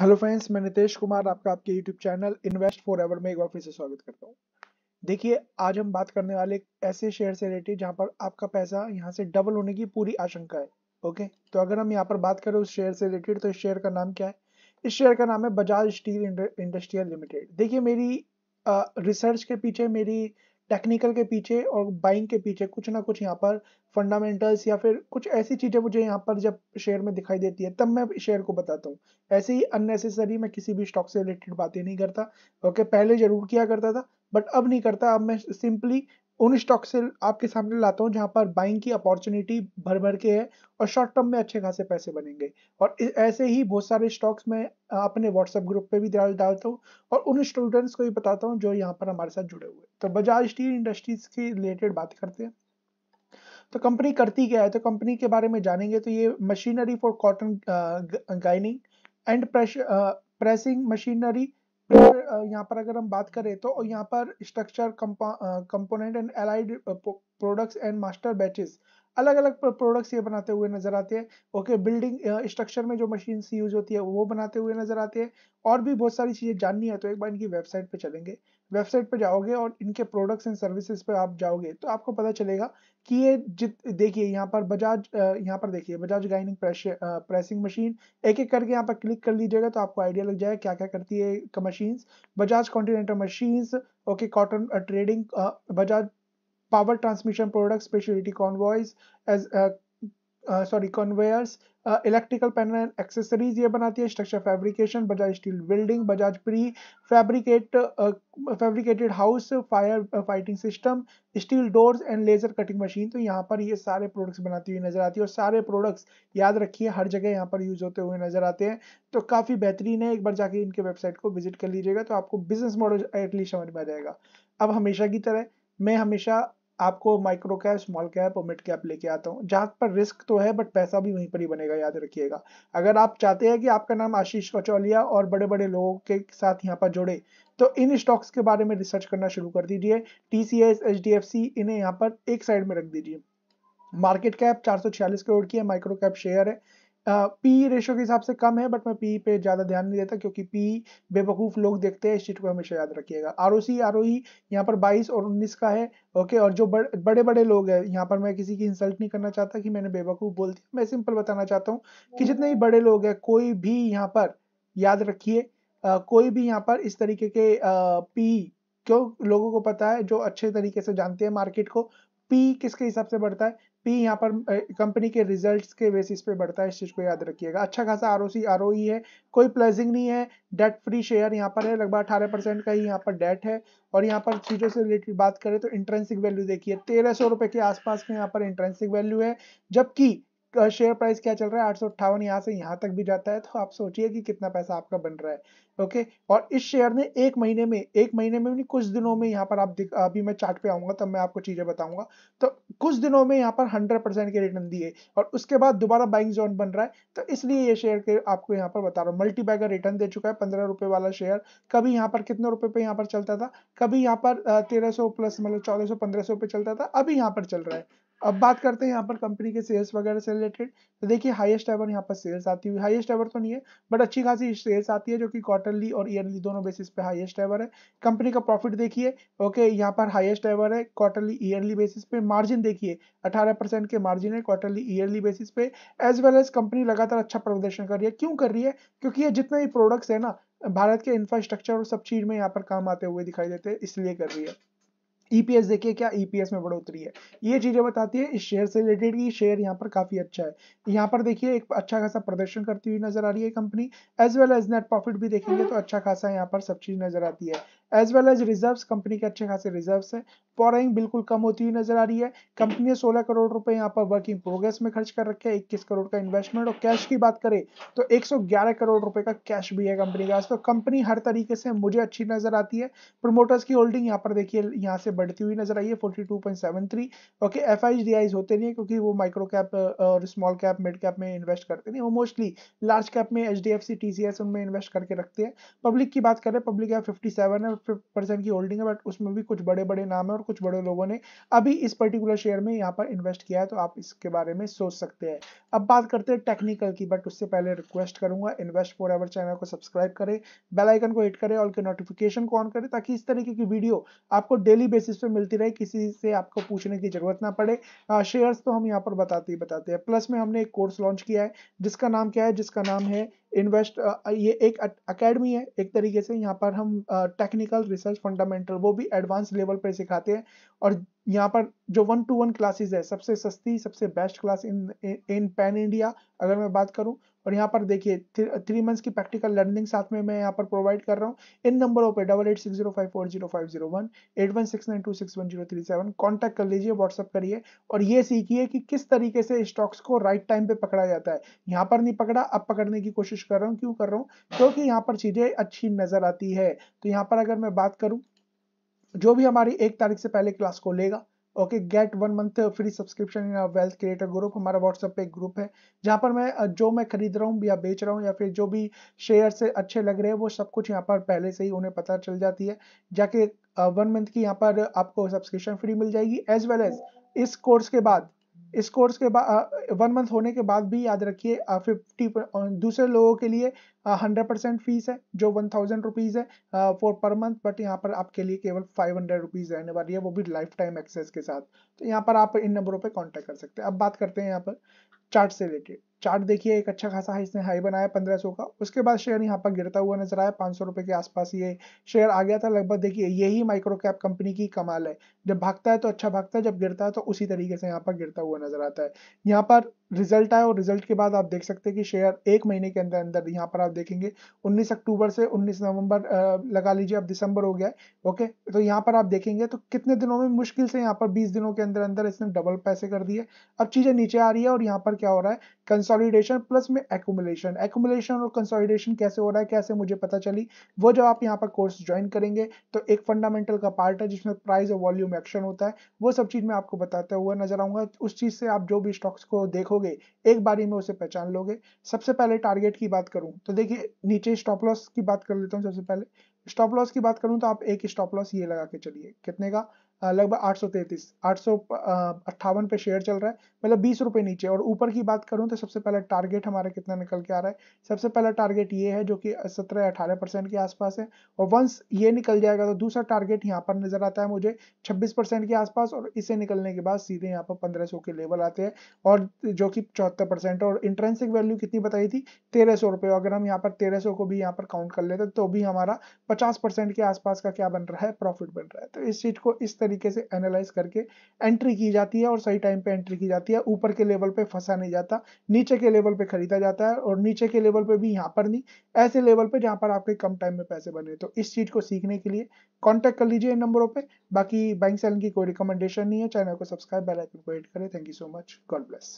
hello friends मैं नितेश कुमार आपका आपके YouTube channel invest forever में एक बार फिर से स्वागत करता हूँ देखिए आज हम बात करने वाले ऐसे शेयर से रिलेटेड जहाँ पर आपका पैसा यहाँ से डबल होने की पूरी आशंका है ओके तो अगर हम यहाँ पर बात करें उस शेयर से रिलेटेड तो इस शेयर का नाम क्या है इस शेयर का नाम है बजाज स्टील इंडस्ट्रियल लिमिटेड देखिए मेरी रिसर्च के पीछे मेरी टेक्निकल के पीछे और बाइंग के पीछे कुछ ना कुछ यहाँ पर फंडामेंटल्स या फिर कुछ ऐसी चीज़ें मुझे यहाँ पर जब शेयर में दिखाई देती है तब मैं शेयर को बताता हूँ ऐसे ही अननेसेसरी मैं किसी भी स्टॉक से रिलेटेड बातें नहीं करता ओके पहले ज़रूर किया करता था बट अब नहीं करता अब मैं सिंपली उन स्टॉक से आपके सामने लाता हूँ जहाँ पर बाइंग की अपॉर्चुनिटी भर भर के है और शॉर्ट टर्म में अच्छे खासे पैसे बनेंगे और ऐसे ही बहुत सारे स्टॉक्स मैं अपने व्हाट्सएप ग्रुप पे भी डाल डालता हूँ और उन स्टूडेंट्स को भी बताता हूँ जो यहाँ पर हमारे साथ जुड़े हुए तो बजाज स्टील इंडस्ट्रीज के रिलेटेड बात करते हैं तो कंपनी करती क्या है तो कंपनी के बारे में जानेंगे तो ये machinery for cotton ginning and pressing machinery यहाँ पर अगर हम बात करें तो यहाँ पर structure component and allied products and master batches अलग अलग प्रोडक्ट्स ये बनाते हुए नजर आते हैं ओके बिल्डिंग स्ट्रक्चर में जो मशीन यूज होती है वो बनाते हुए नजर आते हैं और भी बहुत सारी चीज़ें जाननी है तो एक बार इनकी वेबसाइट पे चलेंगे वेबसाइट पे जाओगे और इनके प्रोडक्ट्स एंड सर्विसेज पे आप जाओगे तो आपको पता चलेगा कि ये जित देखिए यहाँ पर बजाज यहाँ पर देखिए बजाज गाइनिंग प्रेसिंग मशीन एक एक करके यहाँ पर क्लिक कर लीजिएगा तो आपको आइडिया लग जाएगा क्या क्या करती है machine Bajaj continental machines okay cotton trading Bajaj power transmission products, specialty convoys as sorry conveyors electrical panel accessories ये बनाती है structure fabrication Bajaj steel building Bajaj pre fabricate fabricated house fire fighting system steel doors and laser cutting machine तो यहाँ पर ये सारे products बनाती हुई नजर आती है और सारे प्रोडक्ट्स याद रखिए हर जगह यहाँ पर यूज होते हुए नजर आते हैं तो काफ़ी बेहतरीन है एक बार जाके इनके वेबसाइट को विजिट कर लीजिएगा तो आपको बिजनेस मॉडल एटलीस्ट समझ में आ जाएगा अब हमेशा की तरह मैं हमेशा आपको माइक्रो कैप स्मॉल कैप और मिड कैप लेके आता हूँ जहाँ पर रिस्क तो है बट पैसा भी वहीं पर ही बनेगा याद रखिएगा अगर आप चाहते हैं कि आपका नाम आशीष कचौलिया और बड़े बड़े लोगों के साथ यहाँ पर जुड़े तो इन स्टॉक्स के बारे में रिसर्च करना शुरू कर दीजिए T C S H D F C इन्हें यहाँ पर एक साइड में रख दीजिए मार्केट कैप चार सौ छियालीस करोड़ की है माइक्रो कैप शेयर है पी रेशो के हिसाब से कम है बट मैं पी पे ज़्यादा ध्यान नहीं देता क्योंकि पी बेवकूफ़ लोग देखते हैं इस चीज़ को हमेशा याद रखिएगा R O C R O यहाँ पर 22 और 19 का है ओके और जो बड़, बड़े बड़े लोग हैं यहाँ पर मैं किसी की इंसल्ट नहीं करना चाहता कि मैंने बेवकूफ़ बोल दिया मैं सिंपल बताना चाहता हूँ कि जितने ही बड़े लोग हैं कोई भी यहाँ पर याद रखिए कोई भी यहाँ पर इस तरीके के पी क्यों लोगों को पता है जो अच्छे तरीके से जानते हैं मार्केट को पी किसके हिसाब से बढ़ता है पी यहाँ पर कंपनी के रिजल्ट्स के बेसिस पे बढ़ता है इस चीज़ को याद रखिएगा अच्छा खासा R O C R O ई है कोई प्लेजिंग नहीं है डेट फ्री शेयर यहाँ पर है लगभग अठारह परसेंट का ही यहाँ पर डेट है और यहाँ पर चीज़ों से रिलेटेड बात करें तो इंट्रेंसिक वैल्यू देखिए तेरह सौ रुपए के आसपास में यहाँ पर इंट्रेंसिक वैल्यू है जबकि शेयर प्राइस क्या चल रहा है आठ सौ अट्ठावन यहाँ से यहाँ तक भी जाता है तो आप सोचिए कि कितना पैसा आपका बन रहा है ओके और इस शेयर ने एक महीने में एक महीने में नहीं कुछ दिनों में यहाँ पर आप अभी मैं चार्ट पे आऊंगा तब मैं आपको चीज़ें बताऊंगा तो कुछ दिनों में यहाँ पर हंड्रेड परसेंट के रिटर्न दिए और उसके बाद दोबारा बाइंग जोन बन रहा है तो इसलिए ये शेयर के आपको यहाँ पर बता रहा हूँ मल्टी बैगर रिटर्न दे चुका है पंद्रह रुपये वाला शेयर कभी यहाँ पर कितने रुपये पे यहाँ पर चलता था कभी यहाँ पर तेरह प्लस मतलब चौदह सौ पे चलता था अभी यहाँ पर चल रहा है अब बात करते हैं यहाँ पर कंपनी के सेल्स वगैरह से रिलेटेड तो देखिए हाईएस्ट एवर यहाँ पर सेल्स आती हुई हाईएस्ट एवर तो नहीं है बट अच्छी खासी सेल्स आती है जो कि क्वार्टरली और ईयरली दोनों बेसिस पे हाईएस्ट एवर है कंपनी का प्रॉफिट देखिए ओके यहाँ पर हाईएस्ट एवर है क्वार्टरली ईयरली बेसिस पे मार्जिन देखिए अठारह के मार्जिन है क्वार्टरली ईयरली बेसिस पे एज वेल एज कंपनी लगातार अच्छा प्रदर्शन कर रही है क्यों कर रही है क्योंकि ये जितने भी प्रोडक्ट्स है ना भारत के इंफ्रास्ट्रक्चर और सब चीज में यहाँ पर काम आते हुए दिखाई देते हैं इसलिए कर रही है ईपीएस e देखिए क्या ईपीएस e में बढ़ोतरी है ये चीजें बताती है इस शेयर से रिलेटेड की शेयर यहाँ पर काफी अच्छा है यहाँ पर देखिए एक अच्छा खासा प्रदर्शन करती हुई नजर आ रही है company as well as net profit भी देखेंगे तो अच्छा खासा यहाँ पर सब चीज नजर आती है as well as reserve company के अच्छे खासे रिजर्व है बोराइंग बिल्कुल कम होती हुई नजर आ रही है कंपनी ने सोलह करोड़ रुपए यहाँ पर वर्किंग प्रोग्रेस में खर्च कर रखे इक्कीस करोड़ का इन्वेस्टमेंट और कैश की बात करें तो एक सौ ग्यारह करोड़ रुपए का कैश भी है कंपनी के तो कंपनी हर तरीके से मुझे अच्छी नजर आती है प्रमोटर्स की होल्डिंग यहाँ पर देखिए यहाँ से बढ़ती हुई नजर आई है forty two point seven three okay F I D I's होते नहीं है क्योंकि वो माइक्रो कैप और स्मॉल कैप मिड कैप में इन्वेस्ट करते नहीं वो मोस्टली लार्ज कैप में H D F C C T उनमें इन्वेस्ट करके रखते हैं पब्लिक की बात करें पब्लिक यहाँ फिफ्टी सेवन है परसेंट की होल्डिंग है बट उसमें भी कुछ बड़े बड़े नाम है और कुछ बड़े लोगों ने अभी इस पर्टिकुलर शेयर में यहाँ पर इन्वेस्ट किया है तो आप इसके बारे में सोच सकते हैं अब बात करते हैं टेक्निकल की बट उससे पहले रिक्वेस्ट करूंगा इन्वेस्ट फॉर एवर चैनल को सब्सक्राइब करें बेलाइकन को हिट करें और के नोटिफिकेशन को ऑन करें ताकि इस तरीके की वीडियो आपको डेली बेसिस पर मिलती रहे किसी से आपको पूछने की जरूरत ना पड़े शेयर्स तो हम यहाँ पर बताते ही बताते हैं प्लस में हमने एक कोर्स लॉन्च किया है जिसका नाम क्या है जिसका नाम है इन्वेस्ट uh, ये एक अकेडमी है एक तरीके से यहाँ पर हम टेक्निकल रिसर्च फंडामेंटल वो भी एडवांस लेवल पर सिखाते हैं और यहाँ पर जो वन टू वन क्लासेस है सबसे सस्ती सबसे best class in in pan India अगर मैं बात करूँ और यहाँ पर देखिए थ्री मंथ्स की प्रैक्टिकल लर्निंग साथ में मैं यहाँ पर प्रोवाइड कर रहा हूँ इन नंबरों पे double eight six zero five four zero five zero one eight one six nine two six one zero three seven contact कर लीजिए व्हाट्सअप करिए और ये सीखिए कि किस तरीके से स्टॉक्स को राइट टाइम पे पकड़ा जाता है यहाँ पर नहीं पकड़ा अब पकड़ने की कोशिश कर रहा हूँ क्यों कर रहा हूँ क्योंकि तो यहाँ पर चीज़ें अच्छी नज़र आती है तो यहाँ पर अगर मैं बात करूँ जो भी हमारी एक तारीख से पहले क्लास को लेगा okay get one month free subscription in wealth creator group हमारा व्हाट्सएप पे एक ग्रुप है जहाँ पर मैं uh, जो मैं खरीद रहा हूँ या बेच रहा हूँ या फिर जो भी शेयर से अच्छे लग रहे हैं वो सब कुछ यहाँ पर पहले से ही उन्हें पता चल जाती है जाके वन uh, मंथ की यहाँ पर आपको सब्सक्रिप्शन फ्री मिल जाएगी एज वेल एज इस कोर्स के बाद इस कोर्स के बाद वन मंथ होने के बाद भी याद रखिए फिफ्टी uh, दूसरे लोगों के लिए हंड्रेड परसेंट फीस है जो वन थाउजेंड रुपीज़ है फॉर पर मंथ बट यहाँ पर आपके लिए केवल फाइव हंड्रेड रुपीज़ रहने वाली है वो भी लाइफ टाइम एक्सेस के साथ तो यहाँ पर आप इन नंबरों पर कॉन्टेक्ट कर सकते हैं अब बात करते हैं यहाँ पर चार्ट से रिलेटेड चार्ट देखिए एक अच्छा खासा है इसने हाई बनाया पंद्रह सौ का उसके बाद शेयर यहाँ पर गिरता हुआ नजर आया पांच सौ रुपए के आसपास ये शेयर आ गया था लगभग देखिए यही माइक्रो कैप कंपनी की कमाल है जब भागता है तो अच्छा भागता है जब गिरता है तो उसी तरीके से यहाँ पर गिरता हुआ नजर आता है यहाँ पर रिजल्ट आया और रिजल्ट के बाद आप देख सकते हैं कि शेयर एक महीने के अंदर अंदर यहाँ पर आप देखेंगे 19 अक्टूबर से 19 नवंबर लगा लीजिए अब दिसंबर हो गया है ओके तो यहाँ पर आप देखेंगे तो कितने दिनों में मुश्किल से यहाँ पर 20 दिनों के अंदर अंदर इसने डबल पैसे कर दिए अब चीज़ें नीचे आ रही है और यहाँ पर क्या हो रहा है कंसोलिडेशन प्लस में एकुमुलेशन एकुमुलेशन और कंसोलिडेशन कैसे हो रहा है कैसे मुझे पता चली वो जब आप यहाँ पर कोर्स ज्वाइन करेंगे तो एक फंडामेंटल का पार्ट है जिसमें प्राइस और वॉल्यूम एक्शन होता है वो सब चीज़ मैं आपको बताता हुआ नजर आऊंगा उस चीज़ से आप जो भी स्टॉक्स को देखोगे एक बारी में उसे पहचान लोगे सबसे पहले टारगेट की बात करूं तो देखिए देखिए नीचे स्टॉप लॉस की बात कर लेता हूँ सबसे पहले स्टॉप लॉस की बात करूँ तो आप एक स्टॉप लॉस ये लगा के चलिए कितने का लगभग आठ सौ तैतीस आठ सौ अट्ठावन पे शेयर चल रहा है मतलब बीस रुपए नीचे और ऊपर की बात करूं तो सबसे पहला टारगेट हमारा कितना निकल के आ रहा है सबसे पहला टारगेट ये है जो कि सत्रह अठारह परसेंट के आसपास है और वंस ये निकल जाएगा तो दूसरा टारगेट यहाँ पर नजर आता है मुझे छब्बीस परसेंट के आसपास और इसे निकलने के बाद सीधे यहाँ पर पंद्रह सौ के लेवल आते हैं और जो कि चौहत्तर परसेंट और इंट्रेंसिक वैल्यू कितनी बताई थी तेरह सौ अगर हम यहाँ पर तेरह सौ को भी यहाँ पर काउंट कर लेते तो भी हमारा पचास परसेंट के आसपास का क्या बन रहा है प्रॉफिट बन रहा है तो इस चीज को इस तरीके से एनालाइज करके एंट्री की जाती है और सही टाइम पे एंट्री की जाती है ऊपर के लेवल पे फंसा नहीं जाता नीचे के लेवल पे खरीदा जाता है और नीचे के लेवल पे भी यहाँ पर नहीं ऐसे लेवल पे जहाँ पर आपके कम टाइम में पैसे बने तो इस चीज़ को सीखने के लिए कॉन्टेक्ट कर लीजिए इन नंबरों पर बाकी बैंक सेलिंग की कोई रिकमेंडेशन नहीं है चैनल को सब्सक्राइब बेलाइकन को एड करें thank you so much God bless